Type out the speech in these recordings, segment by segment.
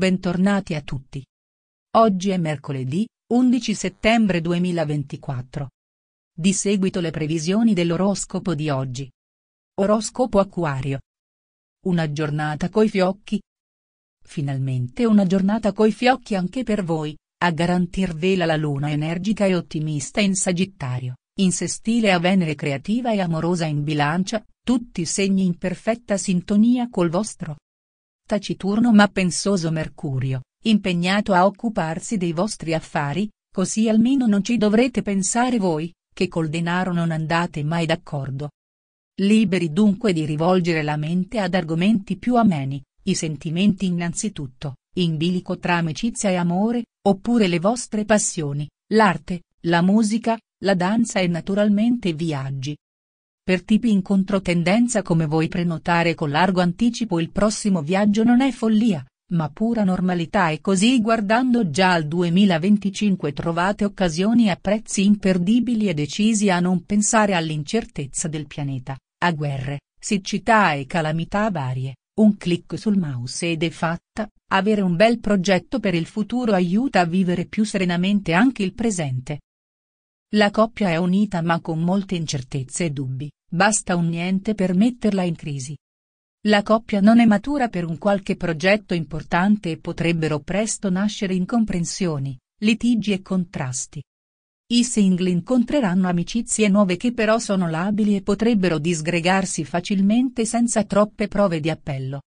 Bentornati a tutti. Oggi è mercoledì, 11 settembre 2024. Di seguito le previsioni dell'oroscopo di oggi. Oroscopo Acquario. Una giornata coi fiocchi. Finalmente una giornata coi fiocchi anche per voi, a garantirvela la luna energica e ottimista in Sagittario, in sestile a Venere creativa e amorosa in bilancia, tutti segni in perfetta sintonia col vostro taciturno ma pensoso Mercurio, impegnato a occuparsi dei vostri affari, così almeno non ci dovrete pensare voi, che col denaro non andate mai d'accordo. Liberi dunque di rivolgere la mente ad argomenti più ameni, i sentimenti innanzitutto, in bilico tra amicizia e amore, oppure le vostre passioni, l'arte, la musica, la danza e naturalmente i viaggi. Per tipi in controtendenza come voi prenotare con largo anticipo il prossimo viaggio non è follia, ma pura normalità e così guardando già al 2025 trovate occasioni a prezzi imperdibili e decisi a non pensare all'incertezza del pianeta, a guerre, siccità e calamità varie, un clic sul mouse ed è fatta, avere un bel progetto per il futuro aiuta a vivere più serenamente anche il presente. La coppia è unita ma con molte incertezze e dubbi, Basta un niente per metterla in crisi. La coppia non è matura per un qualche progetto importante e potrebbero presto nascere incomprensioni, litigi e contrasti. I single incontreranno amicizie nuove che però sono labili e potrebbero disgregarsi facilmente senza troppe prove di appello.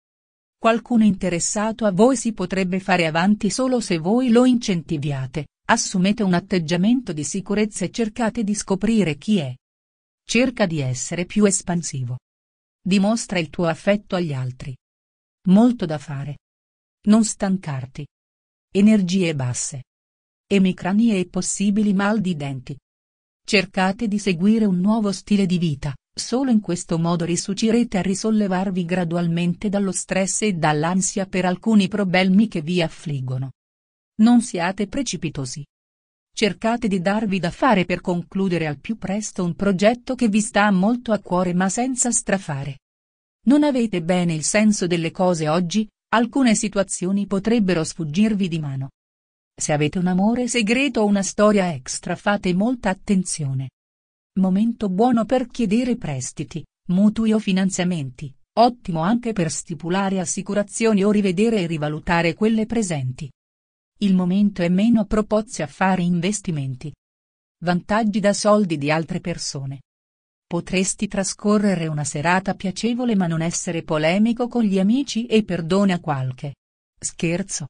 Qualcuno interessato a voi si potrebbe fare avanti solo se voi lo incentiviate, assumete un atteggiamento di sicurezza e cercate di scoprire chi è. Cerca di essere più espansivo. Dimostra il tuo affetto agli altri. Molto da fare. Non stancarti. Energie basse. Emicranie e possibili mal di denti. Cercate di seguire un nuovo stile di vita, solo in questo modo risucirete a risollevarvi gradualmente dallo stress e dall'ansia per alcuni problemi che vi affliggono. Non siate precipitosi cercate di darvi da fare per concludere al più presto un progetto che vi sta molto a cuore ma senza strafare. Non avete bene il senso delle cose oggi, alcune situazioni potrebbero sfuggirvi di mano. Se avete un amore segreto o una storia extra fate molta attenzione. Momento buono per chiedere prestiti, mutui o finanziamenti, ottimo anche per stipulare assicurazioni o rivedere e rivalutare quelle presenti il momento è meno propozio a fare investimenti. Vantaggi da soldi di altre persone. Potresti trascorrere una serata piacevole ma non essere polemico con gli amici e perdona qualche scherzo.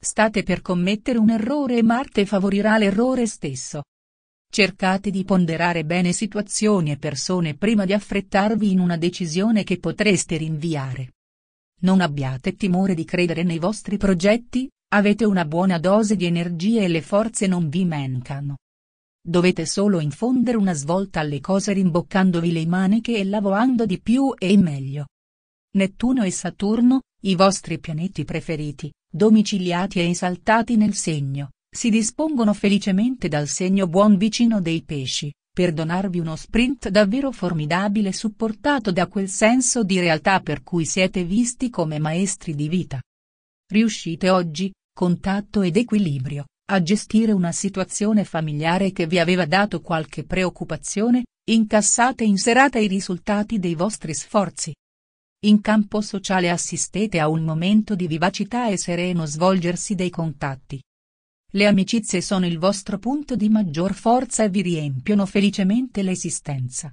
State per commettere un errore e Marte favorirà l'errore stesso. Cercate di ponderare bene situazioni e persone prima di affrettarvi in una decisione che potreste rinviare. Non abbiate timore di credere nei vostri progetti, Avete una buona dose di energia e le forze non vi mancano. Dovete solo infondere una svolta alle cose rimboccandovi le maniche e lavorando di più e meglio. Nettuno e Saturno, i vostri pianeti preferiti, domiciliati e esaltati nel segno, si dispongono felicemente dal segno buon vicino dei pesci, per donarvi uno sprint davvero formidabile supportato da quel senso di realtà per cui siete visti come maestri di vita. Riuscite oggi, contatto ed equilibrio, a gestire una situazione familiare che vi aveva dato qualche preoccupazione, incassate in serata i risultati dei vostri sforzi. In campo sociale assistete a un momento di vivacità e sereno svolgersi dei contatti. Le amicizie sono il vostro punto di maggior forza e vi riempiono felicemente l'esistenza.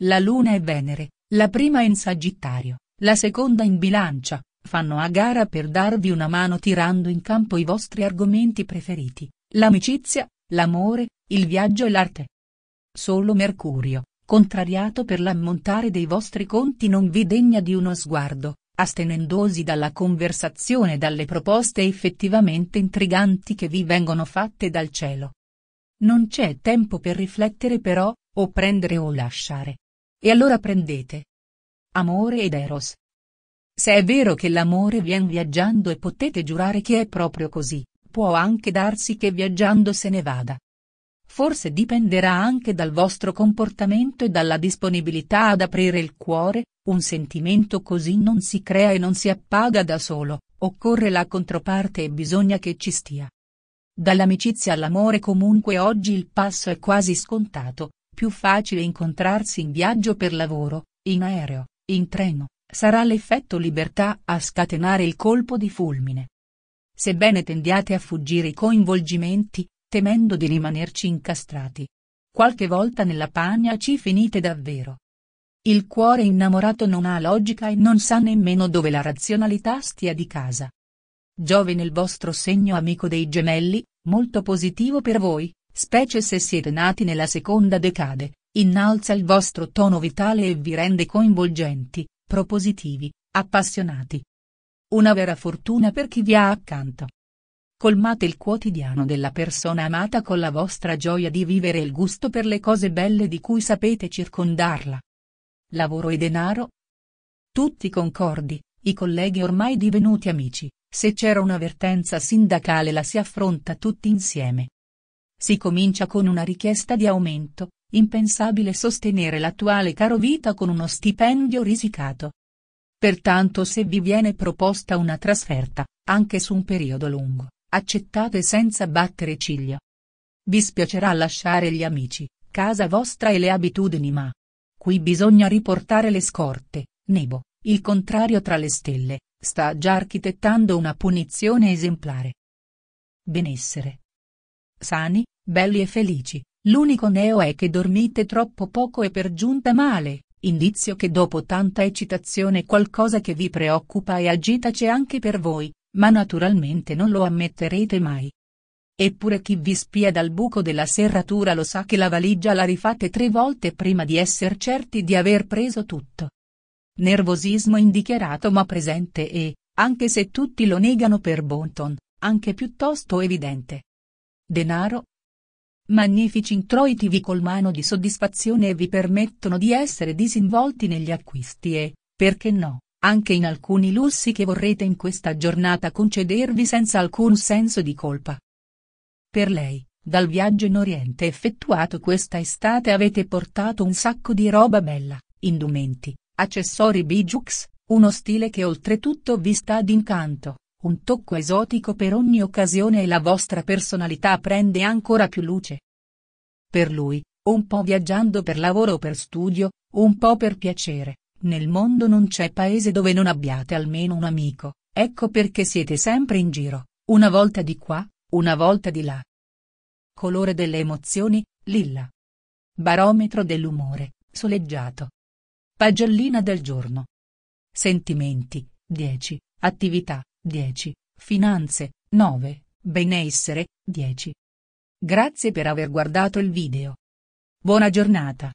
La Luna e Venere, la prima in Sagittario, la seconda in Bilancia, fanno a gara per darvi una mano tirando in campo i vostri argomenti preferiti, l'amicizia, l'amore, il viaggio e l'arte. Solo Mercurio, contrariato per l'ammontare dei vostri conti non vi degna di uno sguardo, astenendosi dalla conversazione e dalle proposte effettivamente intriganti che vi vengono fatte dal cielo. Non c'è tempo per riflettere però, o prendere o lasciare. E allora prendete. Amore ed Eros, se è vero che l'amore viene viaggiando e potete giurare che è proprio così, può anche darsi che viaggiando se ne vada. Forse dipenderà anche dal vostro comportamento e dalla disponibilità ad aprire il cuore, un sentimento così non si crea e non si appaga da solo, occorre la controparte e bisogna che ci stia. Dall'amicizia all'amore comunque oggi il passo è quasi scontato, più facile incontrarsi in viaggio per lavoro, in aereo, in treno, sarà l'effetto libertà a scatenare il colpo di fulmine. Sebbene tendiate a fuggire i coinvolgimenti, temendo di rimanerci incastrati. Qualche volta nella pagna ci finite davvero. Il cuore innamorato non ha logica e non sa nemmeno dove la razionalità stia di casa. Giove nel vostro segno amico dei gemelli, molto positivo per voi, specie se siete nati nella seconda decade, innalza il vostro tono vitale e vi rende coinvolgenti, propositivi, appassionati. Una vera fortuna per chi vi ha accanto. Colmate il quotidiano della persona amata con la vostra gioia di vivere e il gusto per le cose belle di cui sapete circondarla. Lavoro e denaro? Tutti concordi, i colleghi ormai divenuti amici, se c'era un'avvertenza sindacale la si affronta tutti insieme. Si comincia con una richiesta di aumento, impensabile sostenere l'attuale carovita con uno stipendio risicato. Pertanto se vi viene proposta una trasferta, anche su un periodo lungo, accettate senza battere ciglio. Vi spiacerà lasciare gli amici, casa vostra e le abitudini ma... Qui bisogna riportare le scorte, Nebo, il contrario tra le stelle, sta già architettando una punizione esemplare. Benessere. Sani, belli e felici, L'unico neo è che dormite troppo poco e per giunta male, indizio che dopo tanta eccitazione qualcosa che vi preoccupa e agita c'è anche per voi, ma naturalmente non lo ammetterete mai. Eppure chi vi spia dal buco della serratura lo sa che la valigia la rifate tre volte prima di essere certi di aver preso tutto. Nervosismo indichiarato ma presente e, anche se tutti lo negano per Bonton, anche piuttosto evidente. Denaro, Magnifici introiti vi colmano di soddisfazione e vi permettono di essere disinvolti negli acquisti e, perché no, anche in alcuni lussi che vorrete in questa giornata concedervi senza alcun senso di colpa. Per lei, dal viaggio in Oriente effettuato questa estate avete portato un sacco di roba bella, indumenti, accessori bijoux, uno stile che oltretutto vi sta d'incanto un tocco esotico per ogni occasione e la vostra personalità prende ancora più luce. Per lui, un po' viaggiando per lavoro o per studio, un po' per piacere, nel mondo non c'è paese dove non abbiate almeno un amico, ecco perché siete sempre in giro, una volta di qua, una volta di là. Colore delle emozioni, lilla. Barometro dell'umore, soleggiato. Pagellina del giorno. Sentimenti, 10, attività, 10, finanze, 9, benessere, 10. Grazie per aver guardato il video. Buona giornata.